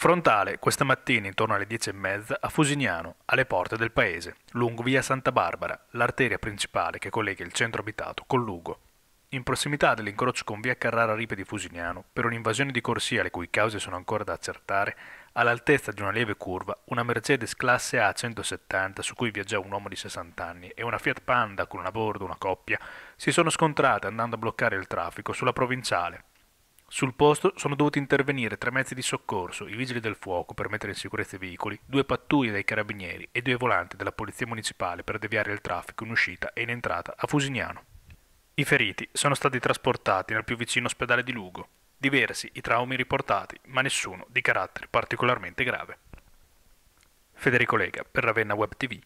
Frontale questa mattina intorno alle 10.30 a Fusignano, alle porte del paese, lungo via Santa Barbara, l'arteria principale che collega il centro abitato con Lugo. In prossimità dell'incrocio con via Carrara Ripe di Fusignano, per un'invasione di corsia le cui cause sono ancora da accertare, all'altezza di una lieve curva, una Mercedes classe A170 su cui viaggiava un uomo di 60 anni e una Fiat Panda con a bordo una coppia si sono scontrate andando a bloccare il traffico sulla provinciale, sul posto sono dovuti intervenire tre mezzi di soccorso, i vigili del fuoco per mettere in sicurezza i veicoli, due pattuglie dei carabinieri e due volanti della polizia municipale per deviare il traffico in uscita e in entrata a Fusignano. I feriti sono stati trasportati nel più vicino ospedale di Lugo. Diversi i traumi riportati, ma nessuno di carattere particolarmente grave. Federico Lega per Ravenna Web TV.